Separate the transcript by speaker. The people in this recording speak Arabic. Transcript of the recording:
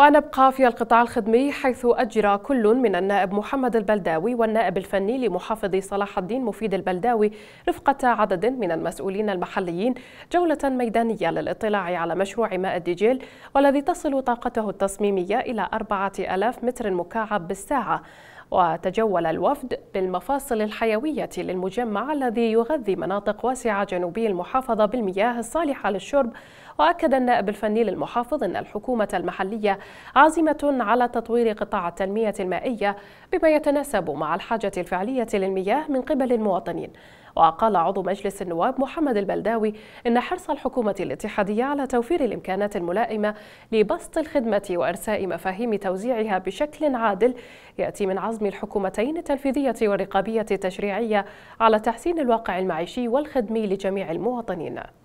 Speaker 1: ونبقى في القطاع الخدمي حيث أجرى كل من النائب محمد البلداوي والنائب الفني لمحافظ صلاح الدين مفيد البلداوي رفقة عدد من المسؤولين المحليين جولة ميدانية للاطلاع على مشروع ماء الدجيل والذي تصل طاقته التصميمية إلى 4000 متر مكعب بالساعة وتجول الوفد بالمفاصل الحيوية للمجمع الذي يغذي مناطق واسعة جنوبي المحافظة بالمياه الصالحة للشرب وأكد النائب الفني للمحافظ أن الحكومة المحلية عازمة على تطوير قطاع التنمية المائية بما يتناسب مع الحاجة الفعلية للمياه من قبل المواطنين وقال عضو مجلس النواب محمد البلداوي إن حرص الحكومة الاتحادية على توفير الإمكانات الملائمة لبسط الخدمة وإرساء مفاهيم توزيعها بشكل عادل يأتي من عزم الحكومتين التنفيذية والرقابية التشريعية على تحسين الواقع المعيشي والخدمي لجميع المواطنين